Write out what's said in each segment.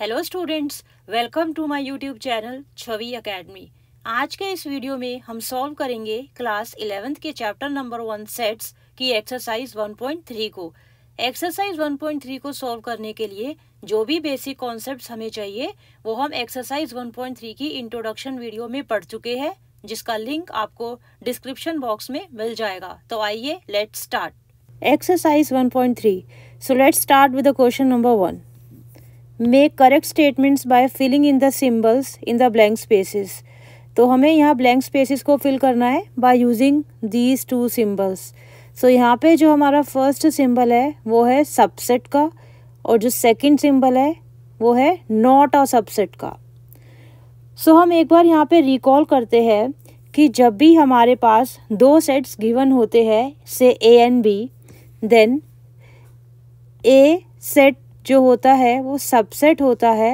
Hello students welcome to my YouTube channel Chhavi academy आज के इस वीडियो में हम सॉल्व करेंगे क्लास इलेवेंथ के चैप्टर नंबर वन सेट्स की एक्सरसाइज 1.3 को एक्सरसाइज 1.3 को सॉल्व करने के लिए जो भी बेसिक कॉन्सेप्ट्स हमें चाहिए वो हम एक्सरसाइज 1.3 की इंट्रोडक्शन वीडियो में पढ़ चुके हैं जिसका लिंक आपको डिस्क्रिप्शन बॉक्स में मिल जाएगा तो आइए let start exercise one so let start with question number one make correct statements by filling in the symbols in the blank spaces तो हमें यहाँ ब्लैंक स्पेसिस को फिल करना है by using these two symbols so यहाँ पे जो हमारा फर्स्ट सिम्बल है वो है सबसेट का और जो सेकेंड सिम्बल है वो है नॉट और सबसेट का सो so, हम एक बार यहाँ पे रिकॉल करते हैं कि जब भी हमारे पास दो सेट्स गिवन होते हैं से A and B then A set जो होता है वो सबसेट होता है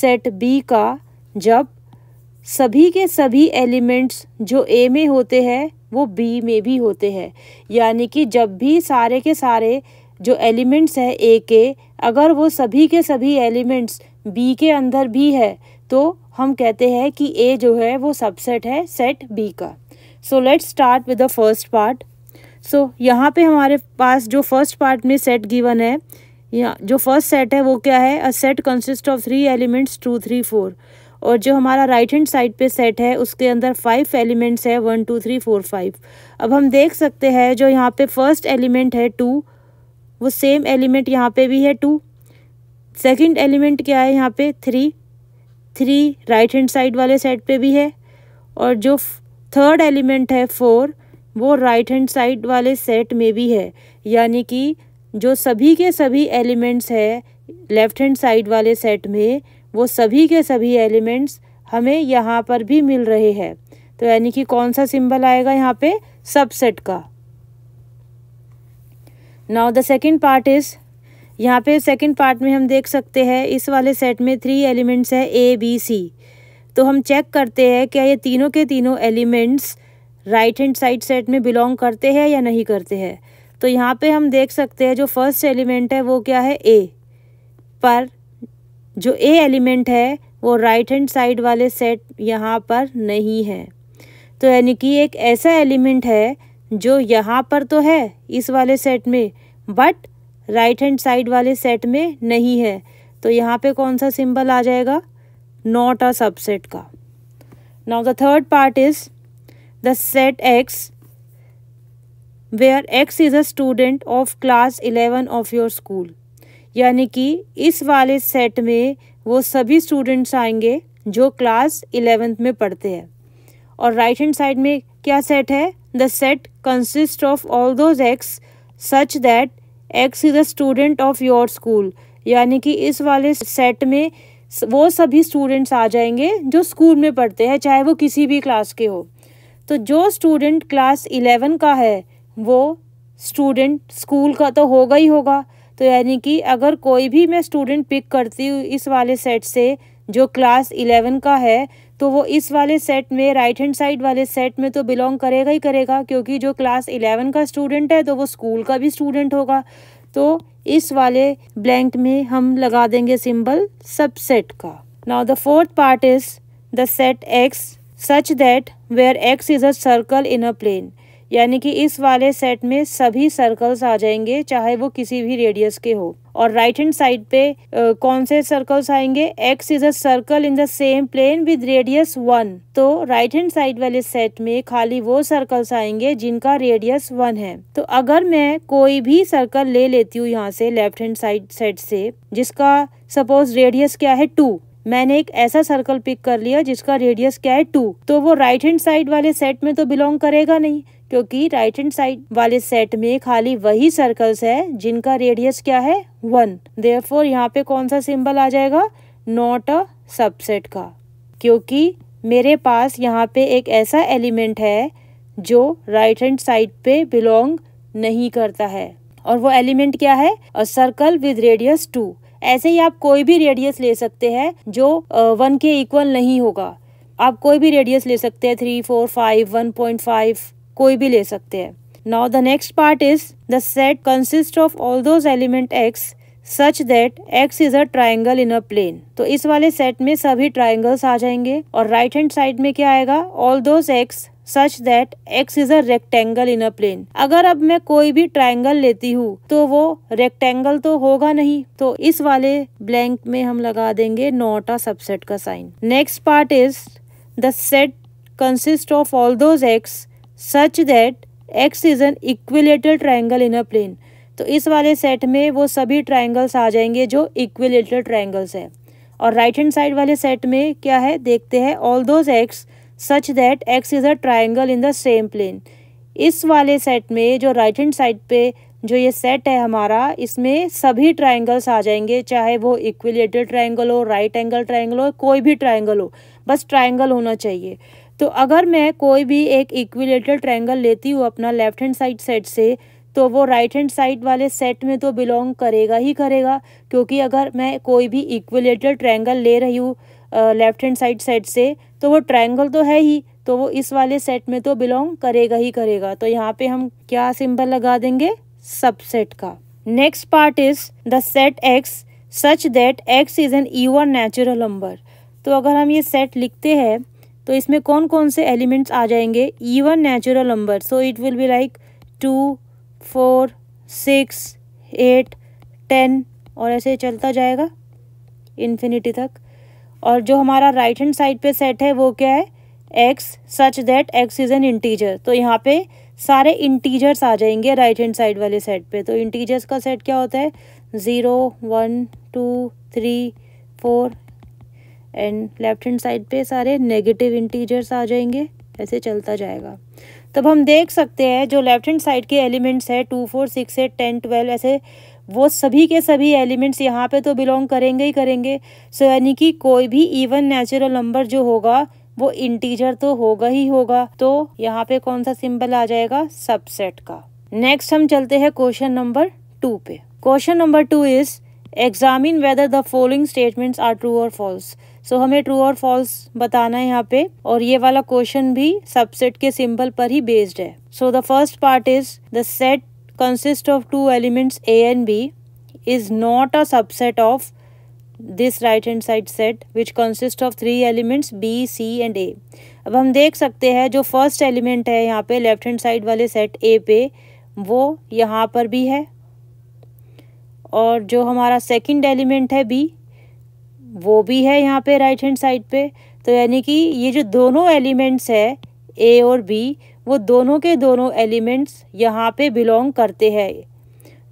सेट बी का जब सभी के सभी एलिमेंट्स जो ए में होते हैं वो बी में भी होते हैं यानी कि जब भी सारे के सारे जो एलिमेंट्स हैं ए के अगर वो सभी के सभी एलिमेंट्स बी के अंदर भी है तो हम कहते हैं कि ए जो है वो सबसेट है सेट बी का so let's start with the first part so यहाँ पे हमारे पास जो फर्स्ट पार्ट में सेट गिवन है यहाँ जो फर्स्ट सेट है वो क्या है a set consist of three elements two three four और जो हमारा राइट हैंड साइड पे सेट है उसके अंदर फाइव एलिमेंट्स है one two three four five अब हम देख सकते हैं जो यहाँ पे फर्स्ट एलिमेंट है टू वो सेम एलिमेंट यहाँ पे भी है टू सेकंड एलिमेंट क्या है यहाँ पे three three right hand side वाले सेट पे भी है और जो थर्ड एलिमेंट है फोर वो राइट हैंड साइड वाले सेट में भी है यानी कि जो सभी के सभी एलिमेंट्स है लेफ्ट हैंड साइड वाले सेट में वो सभी के सभी एलिमेंट्स हमें यहाँ पर भी मिल रहे हैं तो यानी कि कौन सा सिंबल आएगा यहाँ पे सबसेट का now the second part is यहाँ पे सेकंड पार्ट में हम देख सकते हैं इस वाले सेट में थ्री एलिमेंट्स है ए बी सी तो हम चेक करते हैं क्या ये तीनों के तीनों elements right hand side set में बिलोंग करते हैं या नहीं करते हैं तो यहाँ पे हम देख सकते हैं जो फर्स्ट एलिमेंट है वो क्या है ए पर जो ए एलिमेंट है वो राइट हैंड साइड वाले सेट यहाँ पर नहीं है तो यानी कि एक ऐसा एलिमेंट है जो यहाँ पर तो है इस वाले सेट में बट राइट हैंड साइड वाले सेट में नहीं है तो यहाँ पे कौन सा सिंबल आ जाएगा नॉट अ सबसेट का now the third part is the set X where X is a student of class eleven of your school यानी कि इस वाले सेट में वो सभी स्टूडेंट्स आएंगे जो क्लास इलेवेंथ में पढ़ते हैं और राइट हैंड साइड में क्या सेट है the set consist of all those x such that x is a student of your school यानी कि इस वाले सेट में वो सभी स्टूडेंट्स आ जाएंगे जो स्कूल में पढ़ते हैं चाहे वो किसी भी क्लास के हो तो जो स्टूडेंट क्लास इलेवन का है वो स्टूडेंट स्कूल का तो होगा ही होगा तो यानी कि अगर कोई भी मैं स्टूडेंट पिक करती हूँ इस वाले सेट से जो क्लास इलेवन का है तो वो इस वाले सेट में राइट हैंड साइड वाले सेट में तो बिलोंग करेगा ही करेगा क्योंकि जो क्लास इलेवन का स्टूडेंट है तो वो स्कूल का भी स्टूडेंट होगा तो इस वाले ब्लैंक में हम लगा देंगे सिंबल सबसेट का now the fourth part is the set x such that where X is a circle in a plane यानी कि इस वाले सेट में सभी सर्कल्स आ जाएंगे चाहे वो किसी भी रेडियस के हो और राइट हैंड साइड पे आ, कौन से सर्कल्स आएंगे X is a circle in the same plane with radius one तो राइट हैंड साइड वाले सेट में खाली वो सर्कल्स आएंगे जिनका रेडियस वन है तो अगर मैं कोई भी सर्कल ले लेती हूँ यहाँ से लेफ्ट हैंड साइड सेट से जिसका सपोज रेडियस क्या है टू मैंने एक ऐसा सर्कल पिक कर लिया जिसका रेडियस क्या है टू तो वो राइट हैंड साइड वाले सेट में तो बिलोंग करेगा नहीं क्योंकि राइट हैंड साइड वाले सेट में खाली वही सर्कल्स है जिनका रेडियस क्या है वन फोर यहाँ पे कौन सा सिंबल आ जाएगा नॉट अ सबसेट का क्योंकि मेरे पास यहाँ पे एक ऐसा एलिमेंट है जो राइट हैंड साइड पे बिलोंग नहीं करता है और वो एलिमेंट क्या है a circle with radius two ऐसे ही आप कोई भी रेडियस ले सकते हैं जो वन के इक्वल नहीं होगा आप कोई भी रेडियस ले सकते हैं three four five one point five कोई भी ले सकते हैं now the next part is the set consist of all those element X such that x is a triangle in a plane तो इस वाले सेट में सभी ट्राइंगल्स आ जाएंगे और राइट हैंड साइड में क्या आएगा all those x such that x is a rectangle in a plane अगर अब मैं कोई भी ट्राइंगल लेती हूँ तो वो रेक्टेंगल तो होगा नहीं तो इस वाले ब्लैंक में हम लगा देंगे नॉट अ सबसेट का sign next part is the set consist of all those x such that x is an equilateral triangle in a plane तो इस वाले सेट में वो सभी ट्राइंगल्स आ जाएंगे जो इक्विलेटर ट्राइंगल्स है और राइट हैंड साइड वाले सेट में क्या है देखते हैं all those x such that x is a triangle in the same plane इस वाले सेट में जो राइट हैंड साइड पे जो ये सेट है हमारा इसमें सभी ट्राइंगल्स आ जाएंगे चाहे वो इक्विलेटर ट्राइंगल हो राइट एंगल ट्राइंगल हो कोई भी ट्राइंगल हो बस ट्राइंगल होना चाहिए तो अगर मैं कोई भी एक इक्विलेटर ट्राइंगल लेती हूँ अपना लेफ्ट हैंड साइड सेट से तो वो राइट हैंड साइड वाले सेट में तो बिलोंग करेगा ही करेगा क्योंकि अगर मैं कोई भी इक्विलेटर ट्राइंगल ले रही हूँ लेफ्ट हैंड साइड सेट से तो वो ट्राइंगल तो है ही तो वो इस वाले सेट में तो बिलोंग करेगा ही करेगा तो यहाँ पे हम क्या सिंबल लगा देंगे सबसेट का next part is the set x such that x is an even natural number तो अगर हम ये सेट लिखते हैं तो इसमें कौन कौन से एलिमेंट्स आ जाएंगे even natural number so it will be like two four six eight ten और ऐसे चलता जाएगा इन्फिनिटी तक और जो हमारा राइट हैंड साइड पे सेट है वो क्या है X such that x is an integer तो यहाँ पे सारे इंटीजर्स आ जाएंगे राइट हैंड साइड वाले सेट पे तो इंटीजर्स का सेट क्या होता है zero one two three four and left hand side पे सारे नेगेटिव इंटीजर्स आ जाएंगे ऐसे चलता जाएगा तब हम देख सकते हैं जो लेफ्ट हैंड साइड के एलिमेंट्स है two four six eight ten twelve ऐसे वो सभी के सभी एलिमेंट्स यहाँ पे तो बिलोंग करेंगे ही करेंगे सो so, यानी कि कोई भी इवन नेचुरल नंबर जो होगा वो इंटीजर तो होगा ही होगा तो यहाँ पे कौन सा सिंबल आ जाएगा सबसेट का नेक्स्ट हम चलते हैं क्वेश्चन नंबर टू पे question number two is examine whether the following statements are true और फॉल्स सो हमें ट्रू और फॉल्स बताना है यहाँ पे और ये वाला क्वेश्चन भी सबसेट के सिंबल पर ही बेस्ड है so the first part is the set consists of two elements A and B is not a subset of this right hand side set which consist of three elements B C and A अब हम देख सकते हैं जो first element है यहाँ पे left hand side वाले सेट ए पे वो यहाँ पर भी है और जो हमारा सेकंड एलिमेंट है बी वो भी है यहाँ पे राइट हैंड साइड पे तो यानी कि ये जो दोनों एलिमेंट्स है ए और बी वो दोनों के दोनों एलिमेंट्स यहाँ पे बिलोंग करते हैं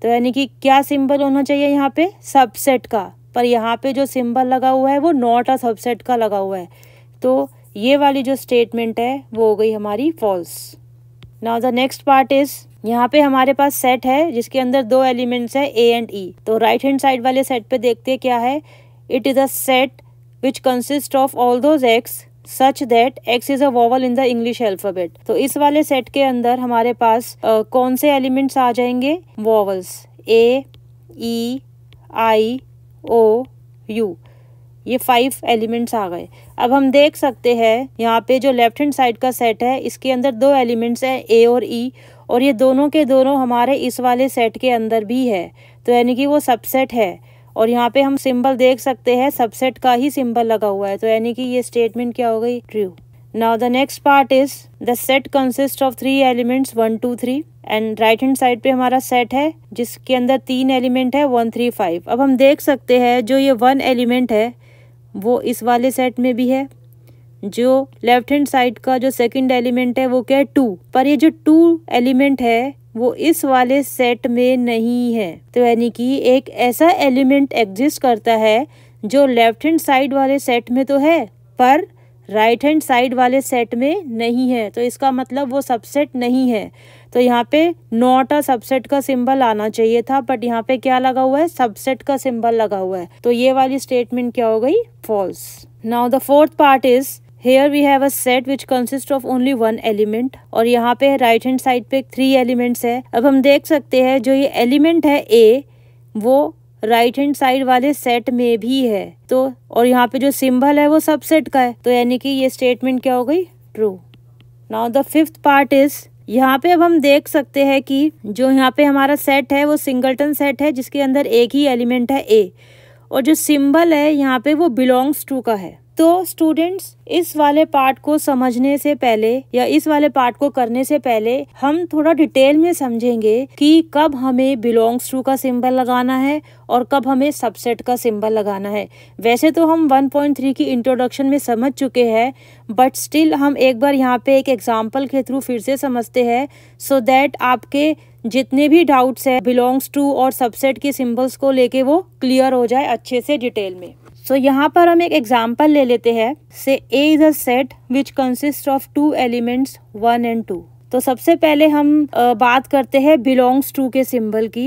तो यानी कि क्या सिंबल होना चाहिए यहाँ पे सबसेट का पर यहाँ पे जो सिंबल लगा हुआ है वो नॉट अ सबसेट का लगा हुआ है तो ये वाली जो स्टेटमेंट है वो हो गई हमारी false now the next part is यहाँ पे हमारे पास सेट है जिसके अंदर दो एलिमेंट्स है ए एंड ई तो राइट हैंड साइड वाले सेट पे देखते क्या है it is a set which consist of all those x such that x is a vowel in the English alphabet तो इस वाले सेट के अंदर हमारे पास uh, कौन से एलिमेंट्स आ जाएंगे vowels A E I O U ये फाइव एलिमेंट्स आ गए अब हम देख सकते हैं यहाँ पे जो लेफ्ट हैंड साइड का सेट है इसके अंदर दो एलिमेंट्स हैं ए और ई e. और ये दोनों के दोनों हमारे इस वाले सेट के अंदर भी है तो यानी कि वो सबसेट है और यहाँ पे हम सिंबल देख सकते हैं सबसेट का ही सिंबल लगा हुआ है तो यानी कि ये स्टेटमेंट क्या हो गई true now the next part is the set consist of three elements one two three and right hand side पे हमारा सेट है जिसके अंदर तीन एलिमेंट है वन थ्री फाइव अब हम देख सकते हैं जो ये वन एलिमेंट है वो इस वाले सेट में भी है जो लेफ्ट हैंड साइड का जो सेकंड एलिमेंट है वो क्या है टू पर ये जो टू एलिमेंट है वो इस वाले सेट में नहीं है तो यानी कि एक ऐसा एलिमेंट एग्जिस्ट करता है जो लेफ्ट हैंड साइड वाले सेट में तो है पर राइट हैंड साइड वाले सेट में नहीं है तो इसका मतलब वो सबसेट नहीं है तो यहाँ पे नॉट अ सबसेट का सिंबल आना चाहिए था बट यहाँ पे क्या लगा हुआ है सबसेट का सिंबल लगा हुआ है तो ये वाली स्टेटमेंट क्या हो गई false now the fourth part is here we have a set which consist of only one element और यहाँ पे राइट हैंड साइड पे थ्री एलिमेंट्स है अब हम देख सकते हैं जो ये एलिमेंट है ए वो राइट हैंड साइड वाले सेट में भी है तो और यहाँ पे जो सिंबल है वो सबसेट का है तो यानी कि ये स्टेटमेंट क्या हो गई true now the fifth part is यहाँ पे अब हम देख सकते हैं कि जो यहाँ पे हमारा सेट है वो सिंगलटन सेट है जिसके अंदर एक ही एलिमेंट है ए और जो सिंबल है यहाँ पे वो बिलोंग्स टू का है तो स्टूडेंट्स इस वाले पार्ट को समझने से पहले या इस वाले पार्ट को करने से पहले हम थोड़ा डिटेल में समझेंगे कि कब हमें बिलोंग्स टू का सिंबल लगाना है और कब हमें सबसेट का सिंबल लगाना है वैसे तो हम 1.3 की इंट्रोडक्शन में समझ चुके हैं बट स्टिल हम एक बार यहाँ पे एक एग्जाम्पल के थ्रू फिर से समझते हैं सो दैट आपके जितने भी डाउट्स हैं बिलोंग्स टू और सबसेट के सिम्बल्स को लेके वो क्लियर हो जाए अच्छे से डिटेल में सो so, यहाँ पर हम एक एग्जाम्पल ले लेते हैं से A is a set which consist of two elements one and two तो सबसे पहले हम बात करते हैं बिलोंग्स टू के सिंबल की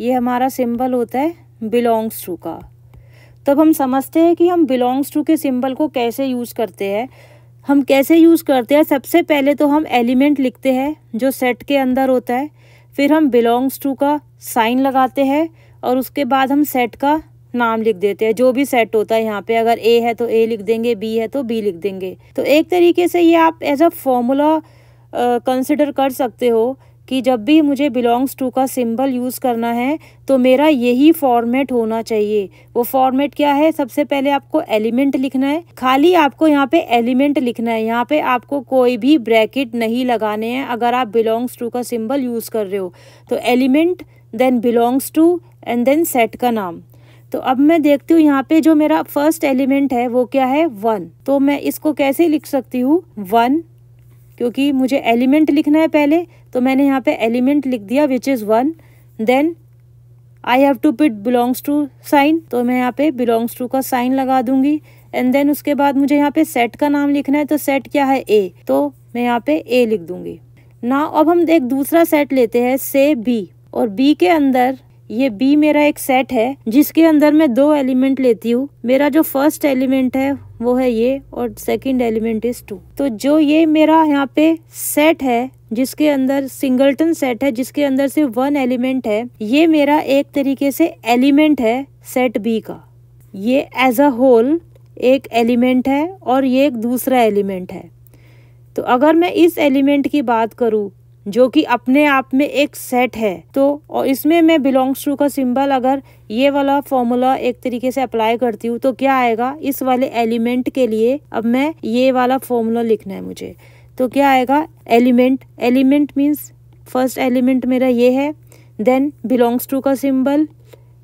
ये हमारा सिंबल होता है बिलोंग्स टू का तब हम समझते हैं कि हम बिलोंग्स टू के सिंबल को कैसे यूज़ करते हैं हम कैसे यूज़ करते हैं सबसे पहले तो हम एलिमेंट लिखते हैं जो सेट के अंदर होता है फिर हम बिलोंग्स टू का साइन लगाते हैं और उसके बाद हम सेट का नाम लिख देते हैं जो भी सेट होता है यहाँ पे अगर ए है तो ए लिख देंगे बी है तो बी लिख देंगे तो एक तरीके से ये आप एज अ फॉर्मूला कंसिडर कर सकते हो कि जब भी मुझे बिलोंग्स टू का सिंबल यूज़ करना है तो मेरा यही फॉर्मेट होना चाहिए वो फॉर्मेट क्या है सबसे पहले आपको एलिमेंट लिखना है खाली आपको यहाँ पे एलिमेंट लिखना है यहाँ पे आपको कोई भी ब्रैकेट नहीं लगाने हैं अगर आप बिलोंग्स टू का सिंबल यूज़ कर रहे हो तो element then belongs to and then set का नाम तो अब मैं देखती हूँ यहाँ पे जो मेरा फर्स्ट एलिमेंट है वो क्या है वन तो मैं इसको कैसे लिख सकती हूँ वन क्योंकि मुझे एलिमेंट लिखना है पहले तो मैंने यहाँ पे एलिमेंट लिख दिया which is one then I have to put belongs to sign तो मैं यहाँ पे बिलोंग्स टू का साइन लगा दूंगी एंड देन उसके बाद मुझे यहाँ पे सेट का नाम लिखना है तो सेट क्या है ए तो मैं यहाँ पे ए लिख दूंगी ना अब हम एक दूसरा सेट लेते हैं से बी और बी के अंदर ये बी मेरा एक सेट है जिसके अंदर मैं दो एलिमेंट लेती हूँ मेरा जो फर्स्ट एलिमेंट है वो है ये और सेकंड एलिमेंट इज टू तो जो ये मेरा यहाँ पे सेट है जिसके अंदर सिंगलटन सेट है जिसके अंदर से वन एलिमेंट है ये मेरा एक तरीके से एलिमेंट है सेट बी का ये एज अ होल एक एलिमेंट है और ये एक दूसरा एलिमेंट है तो अगर मैं इस एलिमेंट की बात करूँ जो कि अपने आप में एक सेट है तो और इसमें मैं बिलोंग्स टू का सिंबल अगर ये वाला फॉर्मूला एक तरीके से अप्लाई करती हूँ तो क्या आएगा इस वाले एलिमेंट के लिए अब मैं ये वाला फॉर्मूला लिखना है मुझे तो क्या आएगा element element means first element मेरा ये है देन बिलोंग्स टू का सिंबल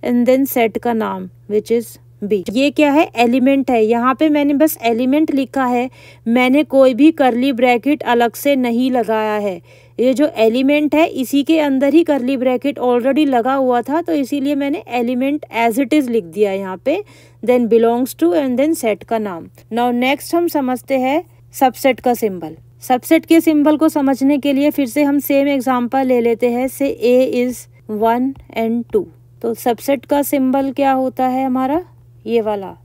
एंड देन सेट का नाम विच इज़ बी ये क्या है एलिमेंट है यहाँ पे मैंने बस एलिमेंट लिखा है मैंने कोई भी करली ब्रैकेट अलग से नहीं लगाया है ये जो एलिमेंट है इसी के अंदर ही करली ब्रैकेट ऑलरेडी लगा हुआ था तो इसीलिए मैंने एलिमेंट एज इट इज़ लिख दिया यहाँ पे then belongs to and then set का नाम नाउ नेक्स्ट हम समझते हैं सबसेट का सिंबल सबसेट के सिंबल को समझने के लिए फिर से हम सेम एग्जाम्पल ले लेते हैं से A is one and two तो सबसेट का सिंबल क्या होता है हमारा ये वाला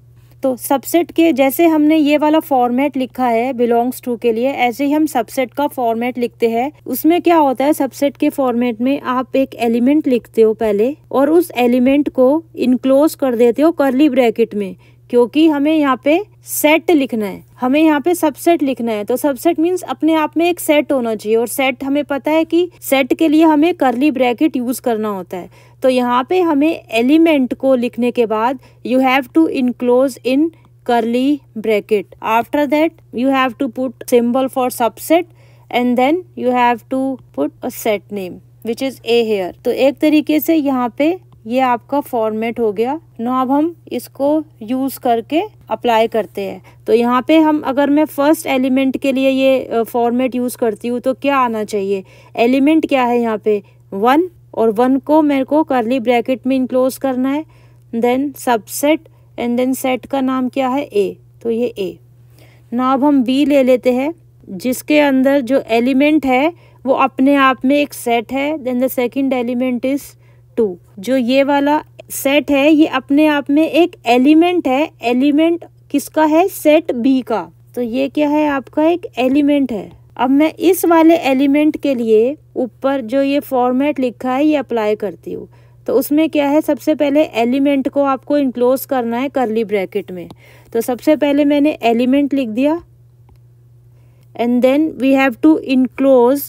तो सबसेट के जैसे हमने ये वाला फॉर्मेट लिखा है बिलोंग्स टू के लिए ऐसे ही हम सबसेट का फॉर्मेट लिखते हैं उसमें क्या होता है सबसेट के फॉर्मेट में आप एक एलिमेंट लिखते हो पहले और उस एलिमेंट को इनक्लोज कर देते हो करली ब्रैकेट में क्योंकि हमें यहाँ पे सेट लिखना है हमें यहाँ पे सबसेट लिखना है तो सबसेट मीन्स अपने आप में एक सेट होना चाहिए और सेट हमें पता है कि सेट के लिए हमें करली ब्रैकेट यूज करना होता है तो यहाँ पे हमें एलिमेंट को लिखने के बाद you have to enclose in curly bracket after that you have to put symbol for subset and then you have to put a set name which is A here तो एक तरीके से यहाँ पे ये आपका फॉर्मेट हो गया नो अब हम इसको यूज़ करके अप्लाई करते हैं तो यहाँ पे हम अगर मैं फर्स्ट एलिमेंट के लिए ये फॉर्मेट यूज़ करती हूँ तो क्या आना चाहिए एलिमेंट क्या है यहाँ पे वन और वन को मेरे को करली ब्रैकेट में इनक्लोज करना है then subset and then set का नाम क्या है ए तो ये ए ना अब हम बी ले लेते हैं जिसके अंदर जो एलिमेंट है वो अपने आप में एक सेट है then the second element is two जो ये वाला सेट है ये अपने आप में एक एलिमेंट है एलिमेंट किसका है सेट बी का तो ये क्या है आपका एक एलिमेंट है अब मैं इस वाले एलिमेंट के लिए ऊपर जो ये फॉर्मेट लिखा है ये अप्लाई करती हूँ तो उसमें क्या है सबसे पहले एलिमेंट को आपको इंक्लोज करना है करली ब्रैकेट में तो सबसे पहले मैंने एलिमेंट लिख दिया and then we have to enclose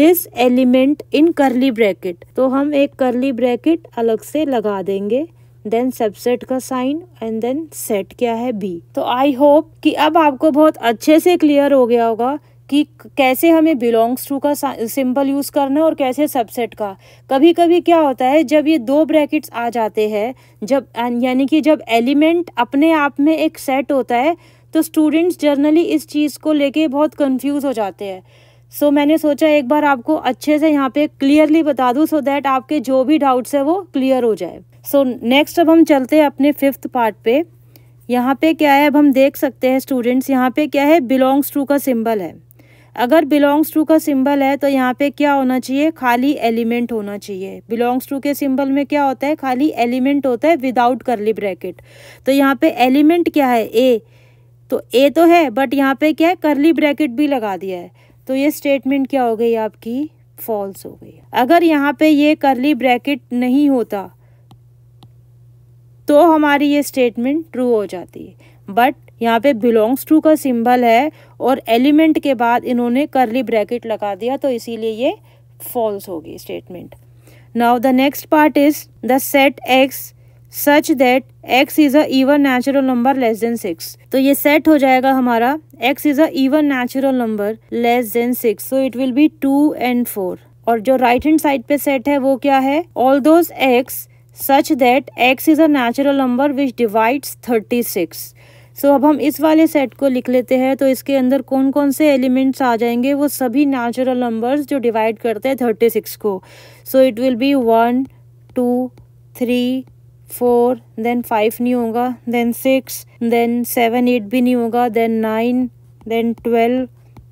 this element in curly bracket तो हम एक करली ब्रैकेट अलग से लगा देंगे देन सबसेट का साइन एंड देन सेट क्या है बी तो आई होप कि अब आपको बहुत अच्छे से क्लियर हो गया होगा कि कैसे हमें बिलोंग्स टू का सिंबल यूज़ करना है और कैसे सबसेट का कभी कभी क्या होता है जब ये दो ब्रैकेट्स आ जाते हैं जब यानी कि जब एलिमेंट अपने आप में एक सेट होता है तो स्टूडेंट्स जर्नली इस चीज़ को लेके बहुत कंफ्यूज हो जाते हैं सो so, मैंने सोचा एक बार आपको अच्छे से यहाँ पे क्लियरली बता दूँ सो दैट आपके जो भी डाउट्स है वो क्लियर हो जाए सो so, नेक्स्ट अब हम चलते हैं अपने फिफ्थ पार्ट पे यहाँ पे क्या है अब हम देख सकते हैं स्टूडेंट्स यहाँ पे क्या है बिलोंग्स टू का सिंबल है अगर बिलोंग्स टू का सिंबल है तो यहाँ पे क्या होना चाहिए खाली एलिमेंट होना चाहिए बिलोंग्स टू के सिंबल में क्या होता है खाली एलिमेंट होता है विदाउट करली ब्रैकेट तो यहाँ पे एलिमेंट क्या है ए तो ए तो है बट यहाँ पे क्या है करली ब्रैकेट भी लगा दिया है तो ये स्टेटमेंट क्या हो गई आपकी फॉल्स हो गई अगर यहाँ पे ये करली ब्रैकेट नहीं होता तो हमारी ये स्टेटमेंट ट्रू हो जाती है बट यहाँ पे बिलोंग्स टू का सिंबल है और एलिमेंट के बाद इन्होंने करली ब्रैकेट लगा दिया तो इसीलिए ये फॉल्स होगी statement now the next part is the set x such that x is a natural number less than six तो ये सेट हो जाएगा हमारा x is a natural number less than six so it will be two and four और जो right hand side पे set है वो क्या है all those x such that x is अचुरल number which divide thirty six so अब हम इस वाले सेट को लिख लेते हैं तो इसके अंदर कौन कौन से एलिमेंट्स आ जाएंगे वो सभी नेचुरल नंबर्स जो डिवाइड करते हैं थर्टी सिक्स को so it will be one two three four then five नहीं होगा then six then seven eight भी नहीं होगा then nine then twelve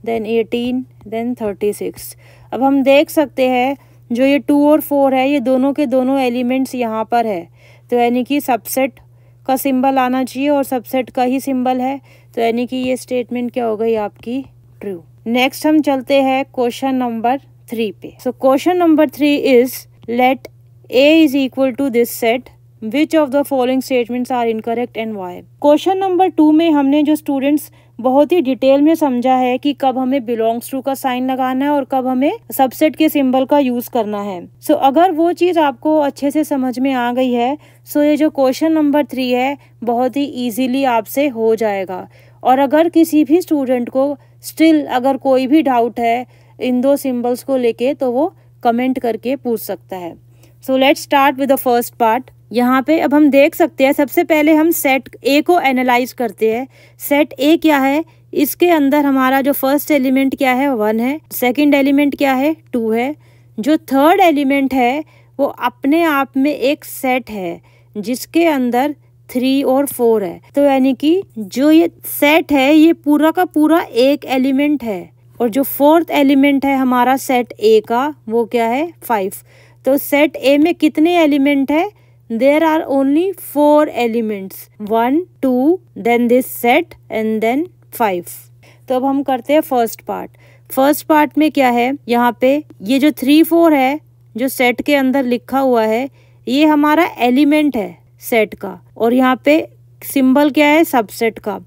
then eighteen then thirty six अब हम देख सकते हैं जो ये टू और फोर है ये दोनों के दोनों एलिमेंट्स यहाँ पर है तो यानी कि सबसेट का सिंबल आना चाहिए और सबसेट का ही सिंबल है तो यानी कि ये स्टेटमेंट क्या हो गई आपकी ट्रू नेक्स्ट हम चलते हैं क्वेश्चन नंबर थ्री पे so question number three is let A is equal to this set which of the following statements are incorrect and why question number two में हमने जो स्टूडेंट्स बहुत ही डिटेल में समझा है कि कब हमें बिलोंग्स टू का साइन लगाना है और कब हमें सबसेट के सिंबल का यूज करना है सो so, अगर वो चीज आपको अच्छे से समझ में आ गई है सो so ये जो क्वेश्चन नंबर थ्री है बहुत ही इजीली आपसे हो जाएगा और अगर किसी भी स्टूडेंट को स्टिल अगर कोई भी डाउट है इन दो सिम्बल्स को लेके तो वो कमेंट करके पूछ सकता है so let's start with the first part यहाँ पे अब हम देख सकते हैं सबसे पहले हम सेट ए को एनालाइज करते हैं सेट ए क्या है इसके अंदर हमारा जो फर्स्ट एलिमेंट क्या है वन है सेकंड एलिमेंट क्या है टू है जो थर्ड एलिमेंट है वो अपने आप में एक सेट है जिसके अंदर थ्री और फोर है तो यानी कि जो ये सेट है ये पूरा का पूरा एक एलिमेंट है और जो फोर्थ एलिमेंट है हमारा सेट ए का वो क्या है फाइव तो सेट ए में कितने एलिमेंट है there are only four elements one two then this set and then five तो अब हम करते हैं फर्स्ट पार्ट फर्स्ट पार्ट में क्या है यहाँ पे ये जो थ्री फोर है जो सेट के अंदर लिखा हुआ है ये हमारा एलिमेंट है सेट का और यहाँ पे सिंबल क्या है सबसेट का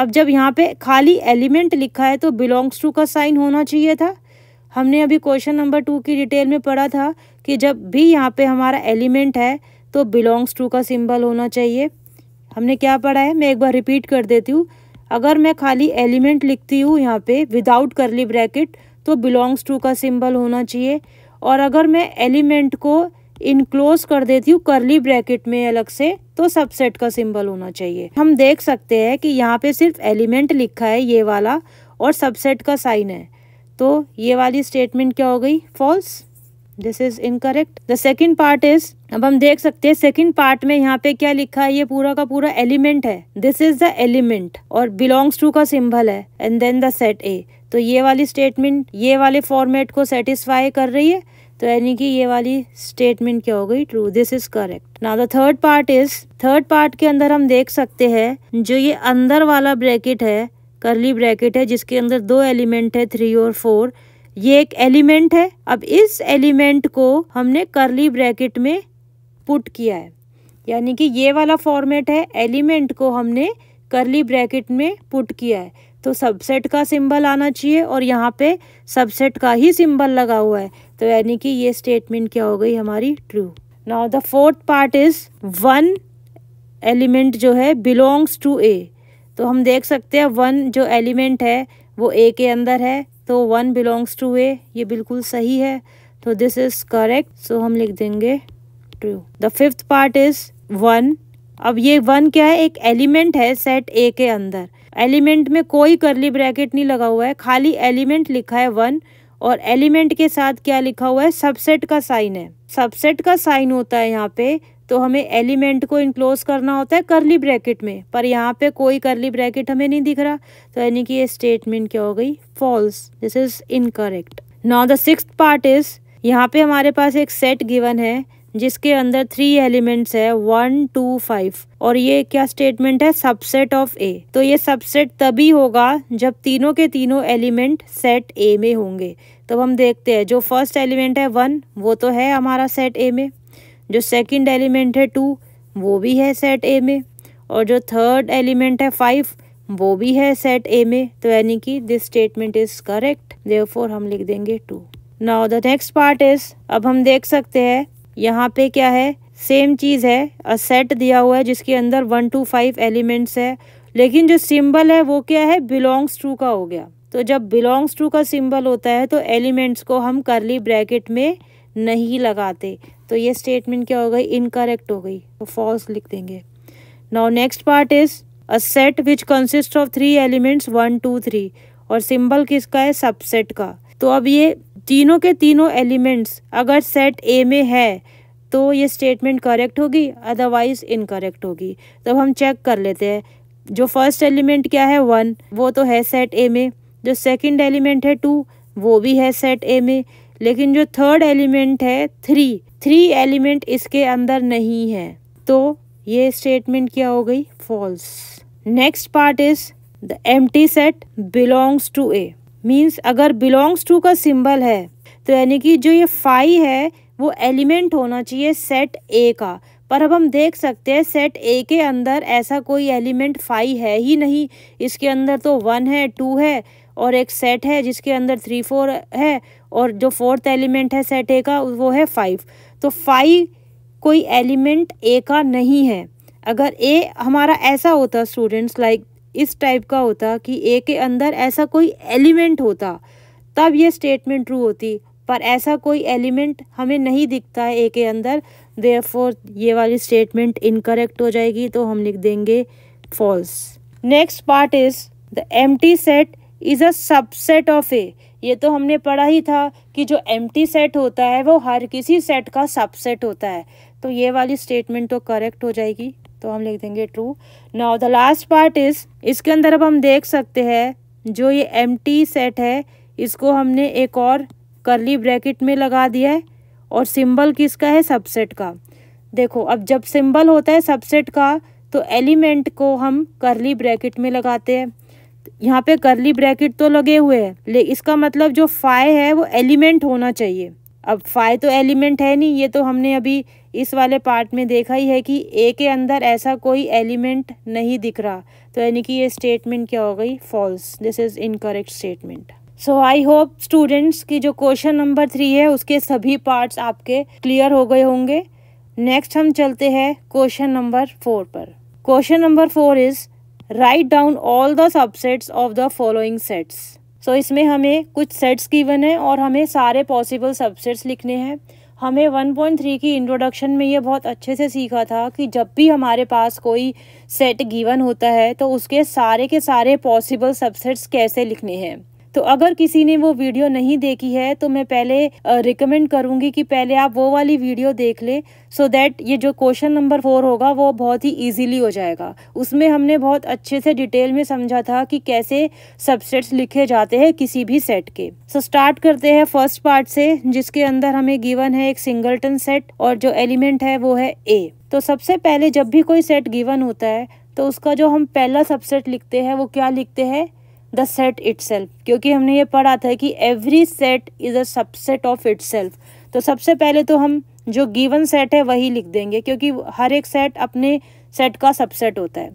अब जब यहाँ पे खाली एलिमेंट लिखा है तो बिलोंग्स टू का साइन होना चाहिए था हमने अभी क्वेश्चन नंबर टू की डिटेल में पढ़ा था कि जब भी यहाँ पे हमारा एलिमेंट है तो बिलोंग्स टू का सिंबल होना चाहिए हमने क्या पढ़ा है मैं एक बार रिपीट कर देती हूँ अगर मैं खाली एलिमेंट लिखती हूँ यहाँ पे विदाउट करली ब्रैकेट तो बिलोंग्स टू का सिंबल होना चाहिए और अगर मैं एलिमेंट को इनक्लोज कर देती हूँ करली ब्रैकेट में अलग से तो सबसेट का सिंबल होना चाहिए हम देख सकते हैं कि यहाँ पे सिर्फ एलिमेंट लिखा है ये वाला और सबसेट का साइन है तो ये वाली स्टेटमेंट क्या हो गई false this is incorrect the second part is अब हम देख सकते हैं सेकंड पार्ट में यहाँ पे क्या लिखा है ये पूरा का पूरा एलिमेंट है दिस इज द एलिमेंट और बिलोंग्स टू का सिंबल है and then the set A तो ये वाली स्टेटमेंट ये वाले फॉर्मेट को सेटिस्फाई कर रही है तो यानी कि ये वाली स्टेटमेंट क्या हो गई ट्रू दिस इज करेक्ट ना the third part is third part के अंदर हम देख सकते हैं जो ये अंदर वाला ब्रैकेट है करली ब्रैकेट है जिसके अंदर दो एलिमेंट है थ्री और फोर ये एक एलिमेंट है अब इस एलिमेंट को हमने करली ब्रैकेट में पुट किया है यानी कि ये वाला फॉर्मेट है एलिमेंट को हमने करली ब्रैकेट में पुट किया है तो सबसेट का सिंबल आना चाहिए और यहाँ पे सबसेट का ही सिंबल लगा हुआ है तो यानी कि ये स्टेटमेंट क्या हो गई हमारी true now the fourth part is one element जो है बिलोंग्स टू ए तो हम देख सकते हैं वन जो एलिमेंट है वो ए के अंदर है तो वन बिलोंग्स टू ए ये बिल्कुल सही है तो दिस इज करेक्ट सो हम लिख देंगे true the fifth part is one अब ये वन क्या है एक एलिमेंट है सेट ए के अंदर एलिमेंट में कोई करली ब्रैकेट नहीं लगा हुआ है खाली एलिमेंट लिखा है वन और एलिमेंट के साथ क्या लिखा हुआ है सबसेट का साइन है सबसेट का साइन होता है यहाँ पे तो हमें एलिमेंट को इनक्लोज करना होता है करली ब्रैकेट में पर यहाँ पे कोई करली ब्रैकेट हमें नहीं दिख रहा तो यानी कि ये स्टेटमेंट क्या हो गई false this is incorrect now the six part is यहाँ पे हमारे पास एक सेट गिवन है जिसके अंदर थ्री एलिमेंट्स है वन टू फाइव और ये क्या स्टेटमेंट है सबसेट ऑफ ए तो ये सबसेट तभी होगा जब तीनों के तीनों एलिमेंट सेट ए में होंगे तो हम देखते हैं जो फर्स्ट एलिमेंट है वन वो तो है हमारा सेट ए में जो सेकंड एलिमेंट है टू वो भी है सेट ए में और जो थर्ड एलिमेंट है फाइव वो भी है सेट ए में तो यानी कि this statement is correct there हम लिख देंगे true now the next part is अब हम देख सकते हैं यहाँ पे क्या है सेम चीज़ है अ सेट दिया हुआ है जिसके अंदर वन टू फाइव एलिमेंट्स है लेकिन जो सिंबल है वो क्या है बिलोंग्स टू का हो गया तो जब बिलोंग्स टू का सिंबल होता है तो एलिमेंट्स को हम करली ब्रैकेट में नहीं लगाते तो ये स्टेटमेंट क्या हो गई इनकरेक्ट हो गई तो फॉल्स लिख देंगे now next part is a set which consist of three elements one two three और सिंबल किसका है सबसेट का तो अब ये तीनों के तीनों एलिमेंट्स अगर सेट ए में है तो ये स्टेटमेंट करेक्ट होगी अदरवाइज इनकरेक्ट होगी तो हम चेक कर लेते हैं जो फर्स्ट एलिमेंट क्या है वन वो तो है सेट ए में जो सेकंड एलिमेंट है टू वो भी है सेट ए में लेकिन जो थर्ड एलिमेंट है थ्री थ्री एलिमेंट इसके अंदर नहीं है तो ये स्टेटमेंट क्या हो गई false next part is the एम set belongs to A means अगर बिलोंग्स टू का सिंबल है तो यानी कि जो ये फाइव है वो एलिमेंट होना चाहिए सेट ए का पर अब हम देख सकते हैं सेट ए के अंदर ऐसा कोई एलिमेंट फाइव है ही नहीं इसके अंदर तो वन है टू है और एक सेट है जिसके अंदर थ्री फोर है और जो फोर्थ एलिमेंट है सेट ए का वो है फाइव तो फाइव कोई एलिमेंट ए का नहीं है अगर ए हमारा ऐसा होता स्टूडेंट्स लाइक इस टाइप का होता कि ए के अंदर ऐसा कोई एलिमेंट होता तब ये स्टेटमेंट ट्रू होती पर ऐसा कोई एलिमेंट हमें नहीं दिखता है ए के अंदर दे ये वाली स्टेटमेंट इनकरेक्ट हो जाएगी तो हम लिख देंगे false next part is the empty set is a subset of A ये तो हमने पढ़ा ही था कि जो एम सेट होता है वो हर किसी सेट का सबसेट होता है तो ये वाली स्टेटमेंट तो करेक्ट हो जाएगी तो हम लिख देंगे true now the last part is इसके अंदर अब हम देख सकते हैं जो ये एम सेट है इसको हमने एक और करली ब्रैकेट में लगा दिया है और सिंबल किसका है सबसेट का देखो अब जब सिंबल होता है सबसेट का तो एलिमेंट को हम करली ब्रैकेट में लगाते हैं यहाँ पे करली ब्रैकेट तो लगे हुए हैं ले इसका मतलब जो फाई है वो एलिमेंट होना चाहिए अब फाय तो एलिमेंट है नहीं ये तो हमने अभी इस वाले पार्ट में देखा ही है कि ए के अंदर ऐसा कोई एलिमेंट नहीं दिख रहा तो यानी कि ये स्टेटमेंट क्या हो गई false this is incorrect statement so I hope students की जो क्वेश्चन नंबर थ्री है उसके सभी पार्ट्स आपके क्लियर हो गए होंगे नेक्स्ट हम चलते हैं क्वेश्चन नंबर फोर पर question number four is write down all the subsets of the following sets so इसमें हमें कुछ सेट्स गिवन है और हमें सारे पॉसिबल सबसेट्स लिखने हैं हमें 1.3 की इंट्रोडक्शन में ये बहुत अच्छे से सीखा था कि जब भी हमारे पास कोई सेट गिवन होता है तो उसके सारे के सारे पॉसिबल सबसेट्स कैसे लिखने हैं तो अगर किसी ने वो वीडियो नहीं देखी है तो मैं पहले रिकमेंड करूंगी कि पहले आप वो वाली वीडियो देख लें सो दैट ये जो क्वेश्चन नंबर फोर होगा वो बहुत ही इजीली हो जाएगा उसमें हमने बहुत अच्छे से डिटेल में समझा था कि कैसे सबसेट्स लिखे जाते हैं किसी भी सेट के सो so, स्टार्ट करते हैं फर्स्ट पार्ट से जिसके अंदर हमें गिवन है एक सिंगलटन सेट और जो एलिमेंट है वो है ए तो सबसे पहले जब भी कोई सेट गिवन होता है तो उसका जो हम पहला सबसेट लिखते हैं वो क्या लिखते हैं द सेट इट क्योंकि हमने ये पढ़ा था कि every set is a subset of it तो सबसे पहले तो हम जो गिवन सेट है वही लिख देंगे क्योंकि हर एक सेट अपने सेट का सबसेट होता है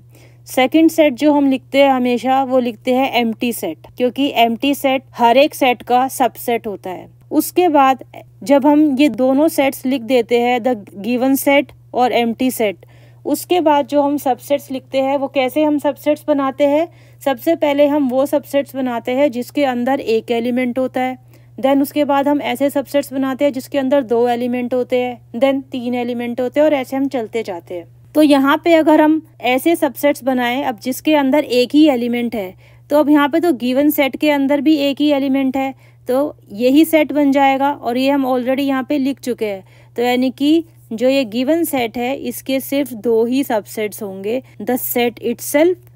सेकेंड सेट जो हम लिखते हैं हमेशा वो लिखते हैं एम सेट क्योंकि एम सेट हर एक सेट का सबसेट होता है उसके बाद जब हम ये दोनों सेट्स लिख देते हैं द गिवन सेट और एम सेट उसके बाद जो हम सबसेट्स लिखते हैं वो कैसे हम सबसेट्स बनाते हैं सबसे पहले हम वो सबसेट्स बनाते हैं जिसके अंदर एक एलिमेंट होता है देन उसके बाद हम ऐसे सबसेट्स बनाते हैं जिसके अंदर दो एलिमेंट होते हैं देन तीन एलिमेंट होते हैं और ऐसे हम चलते जाते हैं तो यहाँ पे अगर हम ऐसे सबसेट्स बनाएं अब जिसके अंदर एक ही एलिमेंट है तो अब यहाँ पे तो गिवन सेट के अंदर भी एक ही एलिमेंट है तो यही सेट बन जाएगा और ये हम ऑलरेडी यहाँ पे लिख चुके हैं तो यानी कि जो ये गिवन सेट है इसके सिर्फ दो ही सबसेट्स होंगे the set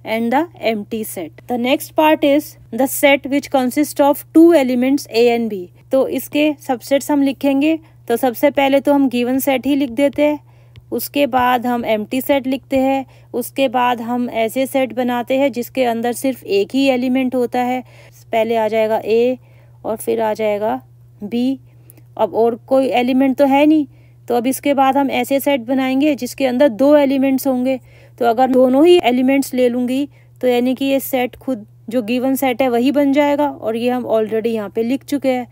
and the empty set the next part is the set which consist of two elements A and B तो इसके सबसेट्स हम लिखेंगे तो सबसे पहले तो हम गिवन सेट ही लिख देते हैं उसके बाद हम टी सेट लिखते हैं उसके बाद हम ऐसे सेट बनाते हैं जिसके अंदर सिर्फ एक ही एलिमेंट होता है पहले आ जाएगा ए और फिर आ जाएगा बी अब और कोई एलिमेंट तो है नहीं तो अब इसके बाद हम ऐसे सेट बनाएंगे जिसके अंदर दो एलिमेंट्स होंगे तो अगर दोनों ही एलिमेंट्स ले लूँगी तो यानी कि ये सेट खुद जो गिवन सेट है वही बन जाएगा और ये हम ऑलरेडी यहाँ पे लिख चुके हैं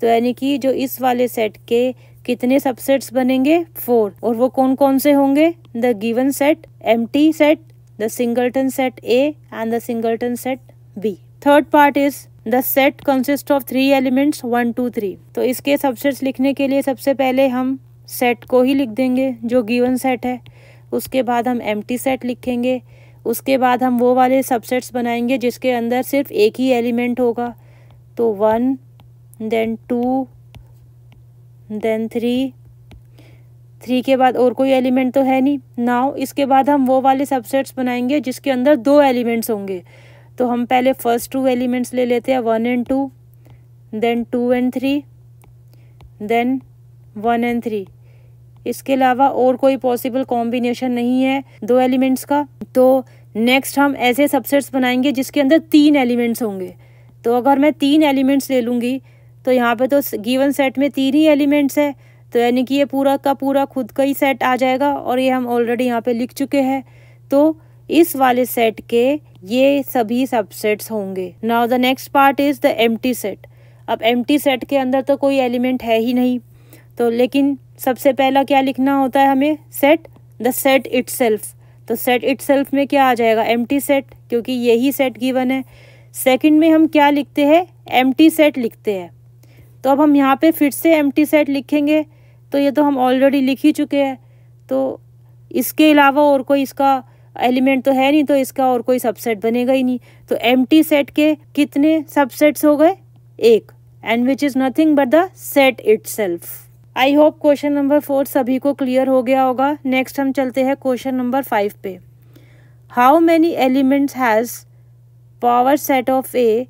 तो यानी कि जो इस वाले सेट के कितने सबसेट्स बनेंगे फोर और वो कौन कौन से होंगे द गिवन सेट एम set the singleton set A and the singleton set B third part is the set consist of three elements one two three तो इसके सबसेट्स लिखने के लिए सबसे पहले हम सेट को ही लिख देंगे जो गिवन सेट है उसके बाद हम एम सेट लिखेंगे उसके बाद हम वो वाले सबसेट्स बनाएंगे जिसके अंदर सिर्फ एक ही एलिमेंट होगा तो one then two then three three के बाद और कोई एलिमेंट तो है नहीं नाउ इसके बाद हम वो वाले सबसेट्स बनाएंगे जिसके अंदर दो एलिमेंट्स होंगे तो हम पहले फर्स्ट टू एलिमेंट्स ले लेते हैं one and two then two and three then one and three इसके अलावा और कोई पॉसिबल कॉम्बिनेशन नहीं है दो एलिमेंट्स का तो नेक्स्ट हम ऐसे सबसेट्स बनाएंगे जिसके अंदर तीन एलिमेंट्स होंगे तो अगर मैं तीन एलिमेंट्स ले लूँगी तो यहाँ पे तो गिवन सेट में तीन ही एलिमेंट्स है तो यानी कि ये पूरा का पूरा खुद का ही सेट आ जाएगा और ये हम ऑलरेडी यहाँ पे लिख चुके हैं तो इस वाले सेट के ये सभी सबसेट्स होंगे now the next part is the empty set अब एम्प्टी सेट के अंदर तो कोई एलिमेंट है ही नहीं तो लेकिन सबसे पहला क्या लिखना होता है हमें सेट द सेट इट तो सेट इट में क्या आ जाएगा एम सेट क्योंकि यही सेट गिवन है सेकंड में हम क्या लिखते हैं एम सेट लिखते हैं तो अब हम यहाँ पे फिर से एम सेट लिखेंगे तो ये तो हम ऑलरेडी लिख ही चुके हैं तो इसके अलावा और कोई इसका एलिमेंट तो है नहीं तो इसका और कोई सबसेट बनेगा ही नहीं तो एम सेट के कितने सबसेट्स हो गए एक and which is nothing but the set it's I hope question number four सभी को क्लियर हो गया होगा नेक्स्ट हम चलते हैं क्वेश्चन नंबर फाइव पे how many elements has power set of A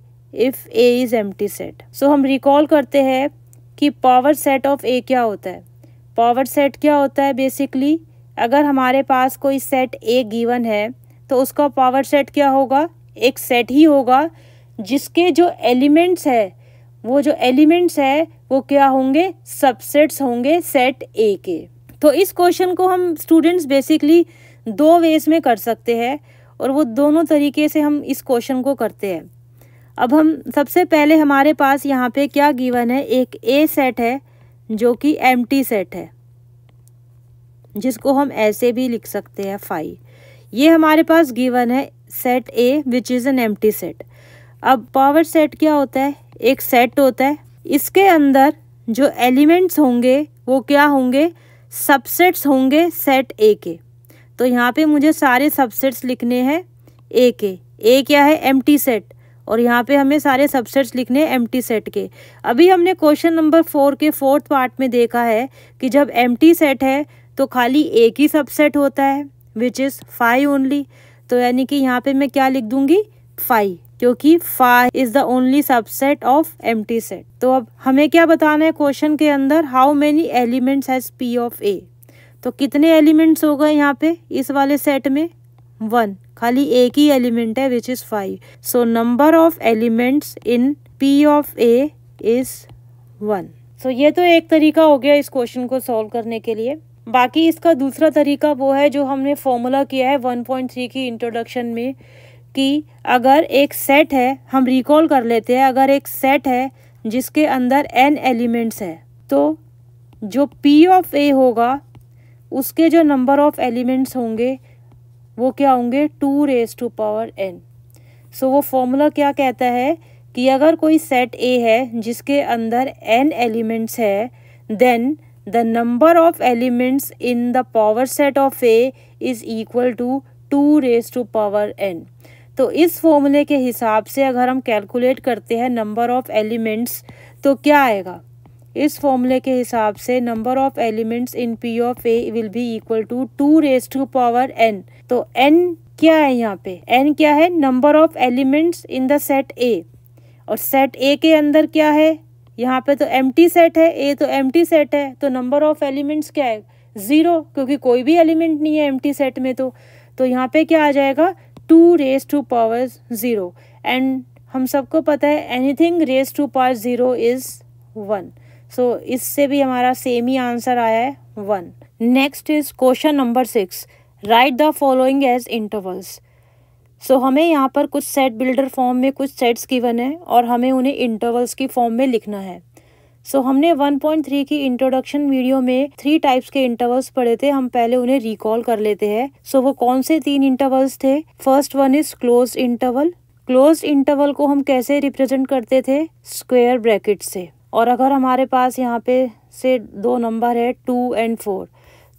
if A is एम सेट सो हम रिकॉल करते हैं कि पावर सेट ऑफ ए क्या होता है पावर सेट क्या होता है बेसिकली अगर हमारे पास कोई सेट ए गिवन है तो उसका पावर सेट क्या होगा एक सेट ही होगा जिसके जो एलिमेंट्स है वो जो एलिमेंट्स है वो क्या होंगे सबसेट्स होंगे सेट ए के तो इस क्वेश्चन को हम स्टूडेंट्स बेसिकली दो वेज में कर सकते हैं और वो दोनों तरीके से हम इस क्वेश्चन को करते हैं अब हम सबसे पहले हमारे पास यहाँ पे क्या गिवन है एक ए सेट है जो कि एम सेट है जिसको हम ऐसे भी लिख सकते हैं फाइव ये हमारे पास गिवन है set A which is an empty set अब पावर सेट क्या होता है एक सेट होता है इसके अंदर जो एलिमेंट्स होंगे वो क्या होंगे सबसेट्स होंगे सेट ए के तो यहाँ पे मुझे सारे सबसेट्स लिखने हैं ए के ए क्या है एम सेट और यहाँ पे हमें सारे सबसेट्स लिखने हैं एम सेट के अभी हमने क्वेश्चन नंबर फोर के फोर्थ पार्ट में देखा है कि जब एम सेट है तो खाली एक ही सबसेट होता है विच इज़ फाइव ओनली तो यानी कि यहाँ पे मैं क्या लिख दूँगी फाइव क्योंकि five is the only subset of M set तो अब हमें क्या बताना है क्वेश्चन के अंदर how many elements has P of A तो कितने एलिमेंट्स हो गए यहाँ पे इस वाले सेट में वन खाली एक ही एलिमेंट है which is five so number of elements in P of A is one so ये तो एक तरीका हो गया इस क्वेश्चन को सॉल्व करने के लिए बाकी इसका दूसरा तरीका वो है जो हमने फॉर्मूला किया है 1.3 की इंट्रोडक्शन में कि अगर एक सेट है हम रिकॉल कर लेते हैं अगर एक सेट है जिसके अंदर एन एलिमेंट्स है तो जो पी ऑफ ए होगा उसके जो नंबर ऑफ एलिमेंट्स होंगे वो क्या होंगे two raise to power n so वो फॉर्मूला क्या कहता है कि अगर कोई सेट ए है जिसके अंदर एन एलिमेंट्स है then the number of elements in the power set of A is equal to two raise to power n तो इस फॉर्मूले के हिसाब से अगर हम कैलकुलेट करते हैं नंबर ऑफ़ एलिमेंट्स तो क्या आएगा इस फॉर्मूले के हिसाब से number of elements in P of A will be equal to two raise to power n तो एन क्या है यहाँ पे एन क्या है number of elements in the set A और सेट ए के अंदर क्या है यहाँ पे तो एम सेट है ए तो एम सेट है तो नंबर ऑफ एलिमेंट्स क्या है ज़ीरो क्योंकि कोई भी एलिमेंट नहीं है एम सेट में तो तो यहाँ पे क्या आ जाएगा two raise to power zero and हम सबको पता है anything raise to power zero is one so इससे भी हमारा सेम ही आंसर आया है one next is question number six write the following as intervals so हमें यहाँ पर कुछ सेट बिल्डर फॉर्म में कुछ सेट्स गिवन है और हमें उन्हें इंटरवल्स की फॉर्म में लिखना है सो so, हमने 1.3 की इंट्रोडक्शन वीडियो में थ्री टाइप्स के इंटरवल्स पढ़े थे हम पहले उन्हें रिकॉल कर लेते हैं सो so, वो कौन से तीन इंटरवल्स थे first one is close interval close interval को हम कैसे रिप्रेजेंट करते थे स्क्वेयर ब्रैकेट से और अगर हमारे पास यहाँ पे से दो नंबर है टू एंड फोर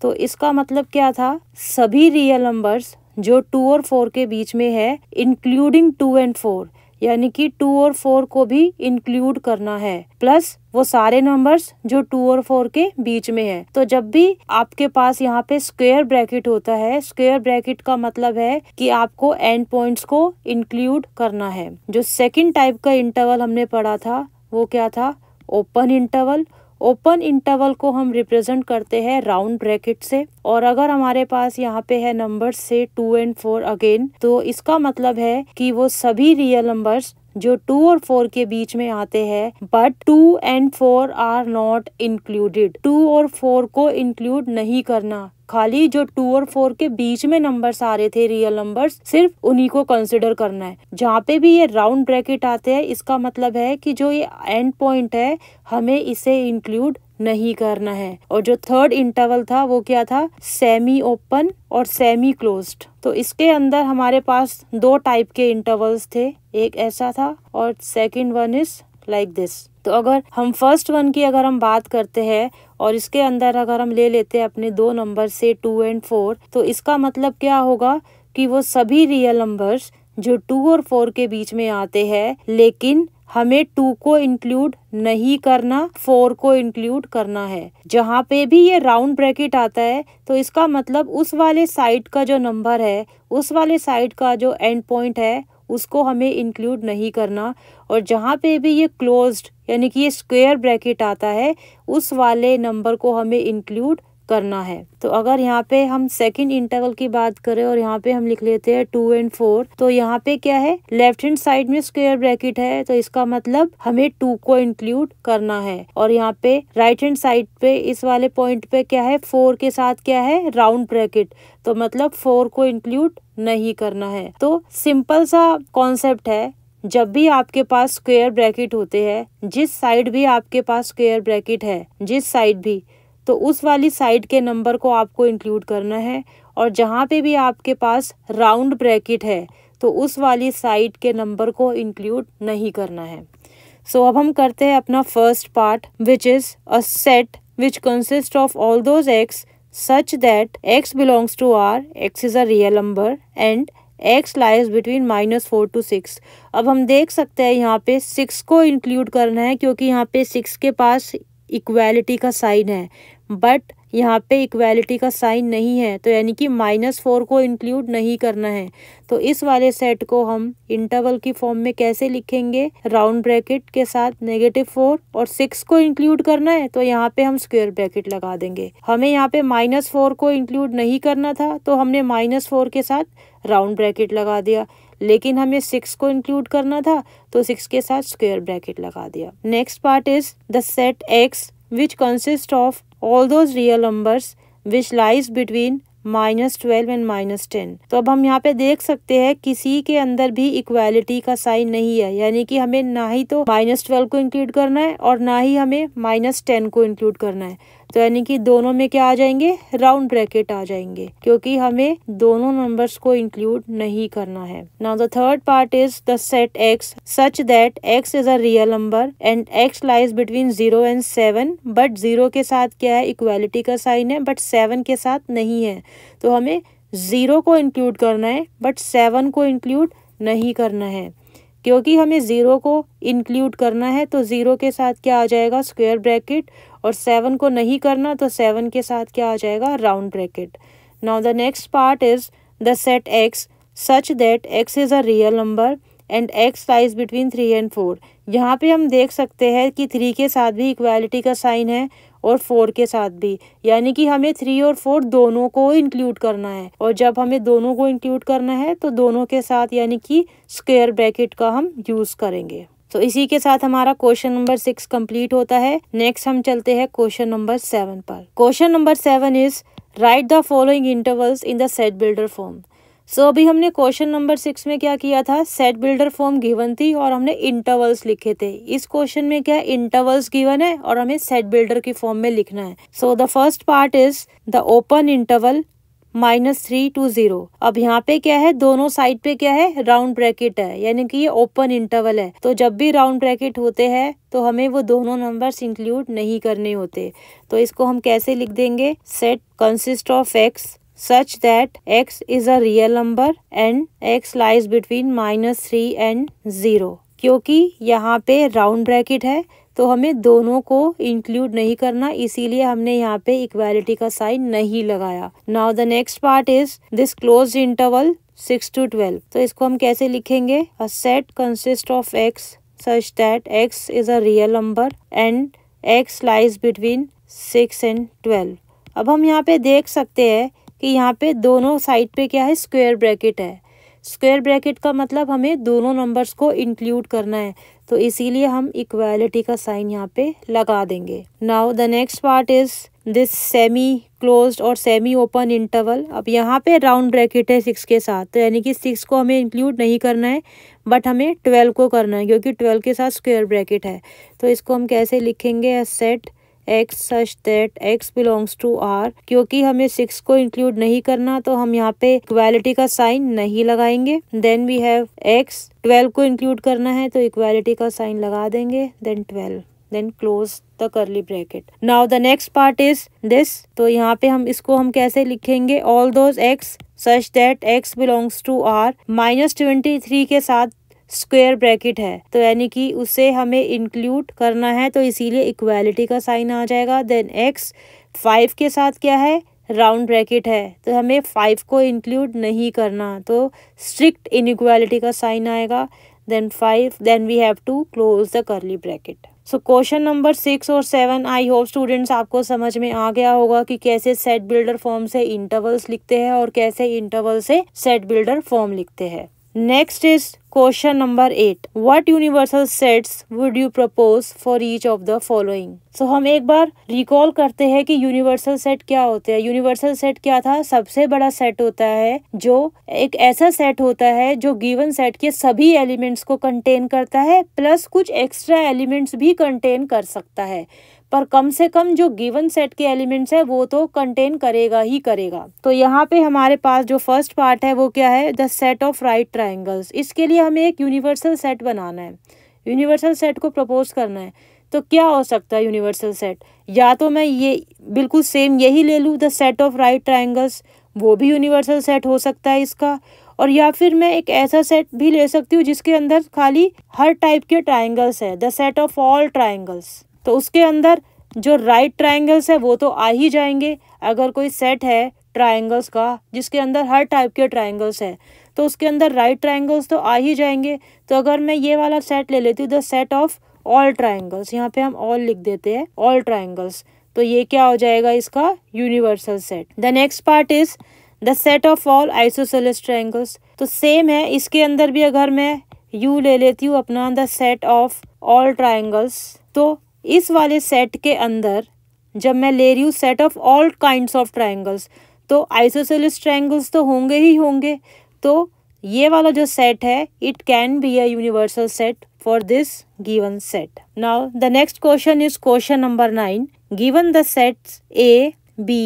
तो इसका मतलब क्या था सभी रियल नंबर्स जो टू और फोर के बीच में है इंक्लूडिंग टू एंड फोर यानी कि टू और फोर को भी इंक्लूड करना है प्लस वो सारे नंबर्स जो टू और फोर के बीच में है तो जब भी आपके पास यहाँ पे स्क्वेयर ब्रैकेट होता है स्क्वेयर ब्रैकेट का मतलब है कि आपको एंड पॉइंट्स को इंक्लूड करना है जो सेकंड टाइप का इंटरवल हमने पढ़ा था वो क्या था ओपन इंटरवल ओपन इंटरवल को हम रिप्रेजेंट करते हैं राउंड ब्रैकेट से और अगर हमारे पास यहाँ पे है नंबर से टू एंड फोर अगेन तो इसका मतलब है कि वो सभी रियल नंबर्स जो टू और फोर के बीच में आते हैं but two and four are not included two और फोर को इंक्लूड नहीं करना खाली जो टू और फोर के बीच में नंबर्स आ रहे थे रियल नंबर्स सिर्फ उन्हीं को कंसिडर करना है जहाँ पे भी ये राउंड ब्रैकेट आते हैं इसका मतलब है कि जो ये एंड पॉइंट है हमें इसे इंक्लूड नहीं करना है और जो थर्ड इंटरवल था वो क्या था सेमी ओपन और सेमी क्लोज्ड तो इसके अंदर हमारे पास दो टाइप के इंटरवल्स थे एक ऐसा था और second one is like this तो अगर हम फर्स्ट वन की अगर हम बात करते हैं और इसके अंदर अगर हम ले लेते हैं अपने दो नंबर से टू एंड फोर तो इसका मतलब क्या होगा कि वो सभी रियल नंबर्स जो टू और फोर के बीच में आते हैं लेकिन हमें टू को इंक्लूड नहीं करना फोर को इंक्लूड करना है जहाँ पे भी ये राउंड ब्रैकेट आता है तो इसका मतलब उस वाले साइड का जो नंबर है उस वाले साइड का जो एंड पॉइंट है उसको हमें इंक्लूड नहीं करना और जहाँ पे भी ये क्लोज्ड यानी कि ये स्क्वेयर ब्रैकेट आता है उस वाले नंबर को हमें इंक्लूड करना है तो अगर यहाँ पे हम सेकंड इंटरवल की बात करें और यहाँ पे हम लिख लेते हैं टू एंड फोर तो यहाँ पे क्या है लेफ्ट हैंड साइड में स्क्वायर ब्रैकेट है तो इसका मतलब हमें टू को इंक्लूड करना है और यहाँ पे राइट हैंड साइड पे इस वाले पॉइंट पे क्या है फोर के साथ क्या है राउंड ब्रैकेट तो मतलब फोर को इंक्लूड नहीं करना है तो सिंपल सा कॉन्सेप्ट है जब भी आपके पास स्क्वेयर ब्रैकेट होते हैं जिस साइड भी आपके पास स्क्वेयर ब्रैकेट है जिस साइड भी तो उस वाली साइड के नंबर को आपको इंक्लूड करना है और जहाँ पे भी आपके पास राउंड ब्रैकेट है तो उस वाली साइड के नंबर को इंक्लूड नहीं करना है सो so, अब हम करते हैं अपना first part which is a set which consist of all those x such that x belongs to R x is a real number and x lies between minus four to six अब हम देख सकते हैं यहाँ पे six को include करना है क्योंकि यहाँ पे सिक्स के पास इक्वालिटी का साइन है बट यहाँ पे इक्वालिटी का साइन नहीं है तो यानी कि माइनस फोर को इंक्लूड नहीं करना है तो इस वाले सेट को हम इंटरवल की फॉर्म में कैसे लिखेंगे राउंड ब्रैकेट के साथ नेगेटिव फोर और सिक्स को इंक्लूड करना है तो यहाँ पे हम स्क्वेयर ब्रैकेट लगा देंगे हमें यहाँ पे माइनस फोर को इंक्लूड नहीं करना था तो हमने माइनस फोर के साथ राउंड ब्रैकेट लगा दिया लेकिन हमें सिक्स को इंक्लूड करना था तो सिक्स के साथ स्क्वेयर ब्रैकेट लगा दिया next part is the set x which consist of all those real numbers which lies between minus twelve and minus ten तो अब हम यहाँ पे देख सकते हैं किसी के अंदर भी इक्वालिटी का साइन नहीं है यानी कि हमें ना ही तो माइनस ट्वेल्व को इंक्लूड करना है और ना ही हमें माइनस टेन को इंक्लूड करना है तो यानी कि दोनों में क्या आ जाएंगे राउंड ब्रैकेट आ जाएंगे क्योंकि हमें दोनों नंबर्स को इंक्लूड नहीं करना है now the third part is the set x such that x is a real number and x lies between zero and seven but zero के साथ क्या है इक्वालिटी का साइन है बट सेवन के साथ नहीं है तो हमें जीरो को इंक्लूड करना है बट सेवन को इंक्लूड नहीं करना है क्योंकि हमें ज़ीरो को इंक्लूड करना है तो ज़ीरो के साथ क्या आ जाएगा स्क्वेयर ब्रैकेट और सेवन को नहीं करना तो सेवन के साथ क्या आ जाएगा round bracket now the next part is the set x such that x is a real number and x lies between three and four यहाँ पे हम देख सकते हैं कि थ्री के साथ भी इक्वालिटी का साइन है और फोर के साथ भी यानी कि हमें थ्री और फोर दोनों को इंक्लूड करना है और जब हमें दोनों को इंक्लूड करना है तो दोनों के साथ यानी कि स्क्वेयर ब्रैकेट का हम यूज़ करेंगे तो इसी के साथ हमारा क्वेश्चन नंबर सिक्स कंप्लीट होता है नेक्स्ट हम चलते हैं क्वेश्चन नंबर सेवन पर question number seven is write the following intervals in the set builder form so so, अभी हमने क्वेश्चन नंबर सिक्स में क्या किया था सेट बिल्डर फॉर्म गिवन थी और हमने इंटरवल्स लिखे थे इस क्वेश्चन में क्या इंटरवल्स गिवन है और हमें सेट बिल्डर की फॉर्म में लिखना है so the first part is the open interval minus three to zero अब यहाँ पे क्या है दोनों साइड पे क्या है राउंड ब्रैकेट है यानी कि ये ओपन इंटरवल है तो जब भी राउंड ब्रैकेट होते हैं तो हमें वो दोनों नंबर्स इंक्लूड नहीं करने होते तो इसको हम कैसे लिख देंगे set consist of x such that x is a real number and x lies between minus three and zero क्योंकि यहाँ पे राउंड ब्रैकेट है तो हमें दोनों को इंक्लूड नहीं करना इसीलिए हमने यहाँ पे इक्वालिटी का साइन नहीं लगाया now the next part is this close interval six to twelve तो इसको हम कैसे लिखेंगे a set consist of x such that x is a real number and x lies between six and twelve अब हम यहाँ पे देख सकते हैं कि यहाँ पे दोनों साइड पे क्या है स्क्वायर ब्रैकेट है स्क्वायर ब्रैकेट का मतलब हमें दोनों नंबर्स को इंक्लूड करना है तो इसीलिए हम इक्वालिटी का साइन यहाँ पे लगा देंगे now the next part is this semi close और सेमी ओपन इंटरवल अब यहाँ पे राउंड ब्रैकेट है सिक्स के साथ तो यानी कि सिक्स को हमें इंक्लूड नहीं करना है बट हमें ट्वेल्व को करना है क्योंकि ट्वेल्व के साथ स्क्वायर ब्रैकेट है तो इसको हम कैसे लिखेंगे set x such that x belongs to r क्योंकि हमें सिक्स को इंक्लूड नहीं करना तो हम यहाँ पे इक्वालिटी का साइन नहीं लगाएंगे then we have x twelve को इंक्लूड करना है तो इक्वालिटी का साइन लगा देंगे then twelve then close the curly bracket now the next part is this तो यहाँ पे हम इसको हम कैसे लिखेंगे all those x such that x belongs to R minus twenty three के साथ स्क्वेयर ब्रैकेट है तो यानी कि उसे हमें इंक्लूड करना है तो इसीलिए इक्वालिटी का साइन आ जाएगा देन एक्स फाइव के साथ क्या है राउंड ब्रैकेट है तो हमें फाइव को इंक्लूड नहीं करना तो स्ट्रिक्ट इनइक्वालिटी का साइन आएगा then five then we have to close the curly bracket so question number six और सेवन आई होप स्टूडेंट्स आपको समझ में आ गया होगा कि कैसे सेट बिल्डर फॉर्म से इंटरवल्स लिखते हैं और कैसे इंटरवल से सेट बिल्डर फॉर्म लिखते हैं next is question number eight what universal sets would you propose for each of the following so हम एक बार रिकॉल करते हैं कि यूनिवर्सल सेट क्या होते हैं यूनिवर्सल सेट क्या था सबसे बड़ा सेट होता है जो एक ऐसा सेट होता है जो गिवन सेट के सभी एलिमेंट्स को कंटेन करता है प्लस कुछ एक्स्ट्रा एलिमेंट्स भी कंटेन कर सकता है पर कम से कम जो गिवन सेट के एलिमेंट्स है वो तो कंटेन करेगा ही करेगा तो यहाँ पे हमारे पास जो फर्स्ट पार्ट है वो क्या है the set of right triangles इसके लिए हमें एक यूनिवर्सल सेट बनाना है यूनिवर्सल सेट को प्रपोज करना है तो क्या हो सकता है यूनिवर्सल सेट या तो मैं ये बिल्कुल सेम यही ले लूँ the set of right triangles वो भी यूनिवर्सल सेट हो सकता है इसका और या फिर मैं एक ऐसा सेट भी ले सकती हूँ जिसके अंदर खाली हर टाइप के ट्राइंगल्स है the set of all triangles तो उसके अंदर जो राइट ट्राइंगल्स है वो तो आ ही जाएंगे अगर कोई सेट है ट्राइंगल्स का जिसके अंदर हर टाइप के ट्राइंगल्स है तो उसके अंदर राइट ट्राइंगल्स तो आ ही जाएंगे तो अगर मैं ये वाला सेट ले लेती हूँ the set of all triangles यहाँ पे हम ऑल लिख देते हैं ऑल ट्राइंगल्स तो ये क्या हो जाएगा इसका universal set the next part is the set of all isosceles triangles तो सेम है इसके अंदर भी अगर मैं यू ले लेती हूँ अपना the set of all triangles तो इस वाले सेट के अंदर जब मैं ले रही हूँ set of all kinds of triangles तो आइसोसेलिस ट्राइंगल्स तो होंगे ही होंगे तो ये वाला जो सेट है it can be a universal set for this given set now the next question is question number nine given the sets A B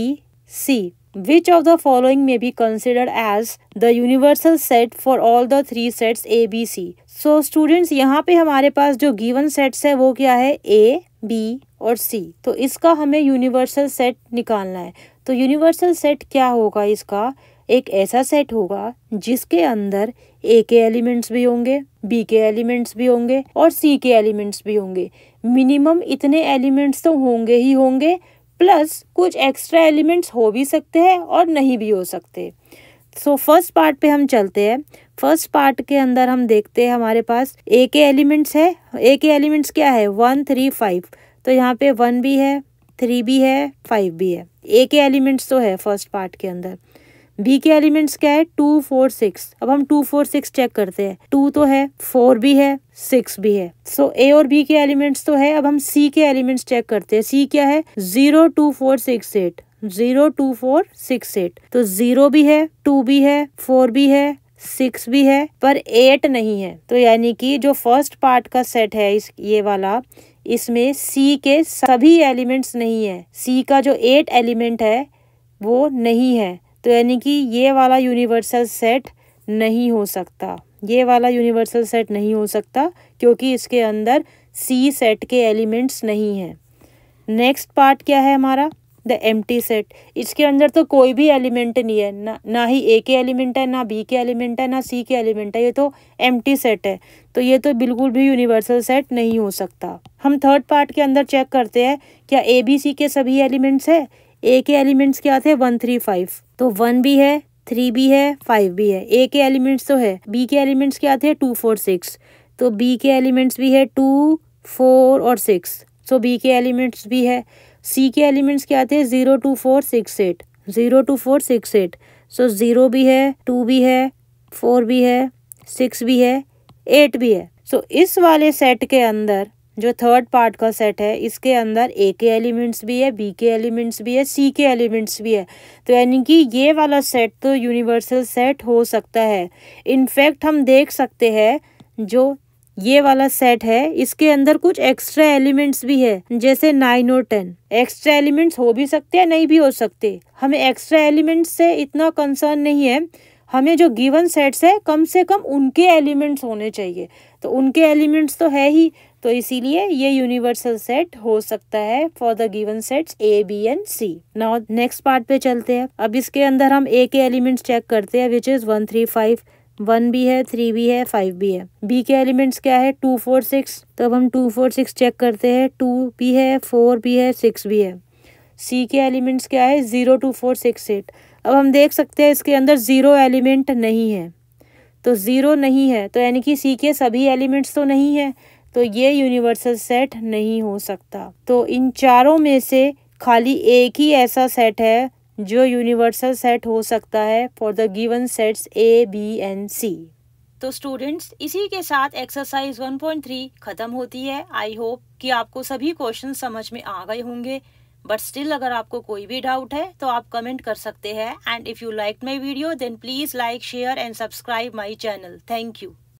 C which of the following may be considered as the universal set for all the three sets A B C so students यहाँ पे हमारे पास जो given sets है वो क्या है A B और सी तो इसका हमें यूनिवर्सल सेट निकालना है तो यूनिवर्सल सेट क्या होगा इसका एक ऐसा सेट होगा जिसके अंदर ए के एलिमेंट्स भी होंगे बी के एलिमेंट्स भी होंगे और सी के एलिमेंट्स भी होंगे मिनिमम इतने एलिमेंट्स तो होंगे ही होंगे प्लस कुछ एक्स्ट्रा एलिमेंट्स हो भी सकते हैं और नहीं भी हो सकते सो फर्स्ट पार्ट पे हम चलते हैं फर्स्ट पार्ट के अंदर हम देखते हैं हमारे पास ए के एलिमेंट्स है ए के एलिमेंट्स क्या है वन थ्री फाइव तो यहाँ पे वन भी है थ्री भी है फाइव भी है ए के एलिमेंट्स तो है फर्स्ट पार्ट के अंदर बी के एलिमेंट्स क्या है टू फोर सिक्स अब हम टू फोर सिक्स चेक करते हैं टू तो है फोर भी है सिक्स भी है सो so, ए और बी के एलिमेंट्स तो है अब हम सी के एलिमेंट्स चेक करते हैं सी क्या है zero two four six eight zero two four six eight तो जीरो भी है टू भी है फोर भी है सिक्स भी है पर एट नहीं है तो यानी कि जो फर्स्ट पार्ट का सेट है इस ये वाला इसमें सी के सभी एलिमेंट्स नहीं है सी का जो एट एलिमेंट है वो नहीं है तो यानी कि ये वाला यूनिवर्सल सेट नहीं हो सकता ये वाला यूनिवर्सल सेट नहीं हो सकता क्योंकि इसके अंदर सी सेट के एलिमेंट्स नहीं हैं नेक्स्ट पार्ट क्या है हमारा द एम सेट इसके अंदर तो कोई भी एलिमेंट नहीं है ना ना ही ए के एलिमेंट है ना बी के एलिमेंट है ना सी के एलिमेंट है ये तो एम सेट है तो ये तो बिल्कुल भी यूनिवर्सल सेट नहीं हो सकता हम थर्ड पार्ट के अंदर चेक करते हैं क्या ए बी सी के सभी एलिमेंट्स है ए के एलिमेंट्स क्या थे वन थ्री फाइव तो वन भी है थ्री भी है फाइव भी है ए के एलिमेंट्स तो है बी के एलिमेंट्स क्या थे टू फोर सिक्स तो बी के एलिमेंट्स भी है टू फोर और सिक्स सो बी के एलिमेंट्स भी है सी के एलिमेंट्स क्या थे zero two four six eight zero two four six eight so zero भी है टू भी है फोर भी है सिक्स भी है एट भी है सो so, इस वाले सेट के अंदर जो थर्ड पार्ट का सेट है इसके अंदर ए के एलिमेंट्स भी है बी के एलिमेंट्स भी है सी के एलिमेंट्स भी है तो यानी कि ये वाला सेट तो यूनिवर्सल सेट हो सकता है इनफैक्ट हम देख सकते हैं जो ये वाला सेट है इसके अंदर कुछ एक्स्ट्रा एलिमेंट्स भी है जैसे नाइन और टेन एक्स्ट्रा एलिमेंट्स हो भी सकते हैं नहीं भी हो सकते हमें एक्स्ट्रा एलिमेंट्स से इतना कंसर्न नहीं है हमें जो गिवन सेट्स है कम से कम उनके एलिमेंट्स होने चाहिए तो उनके एलिमेंट्स तो है ही तो इसीलिए ये यूनिवर्सल सेट हो सकता है for the given sets A B and C now next part पे चलते हैं अब इसके अंदर हम ए के एलिमेंट्स चेक करते हैं which is one three five one भी है थ्री भी है फाइव भी है बी के एलिमेंट्स क्या है टू फोर सिक्स तो अब हम टू फोर सिक्स चेक करते हैं टू भी है फोर भी है सिक्स भी है सी के एलिमेंट्स क्या है zero two four six eight अब हम देख सकते हैं इसके अंदर ज़ीरो एलिमेंट नहीं है तो ज़ीरो नहीं है तो यानी कि सी के सभी एलिमेंट्स तो नहीं है तो ये यूनिवर्सल सेट नहीं हो सकता तो इन चारों में से खाली एक ही ऐसा सेट है जो यूनिवर्सल सेट हो सकता है for the given sets A B and C तो स्टूडेंट्स इसी के साथ एक्सरसाइज 1.3 खत्म होती है आई होप कि आपको सभी क्वेश्चन समझ में आ गए होंगे बट स्टिल अगर आपको कोई भी डाउट है तो आप कमेंट कर सकते हैं and if you like my video then please like share and subscribe my channel thank you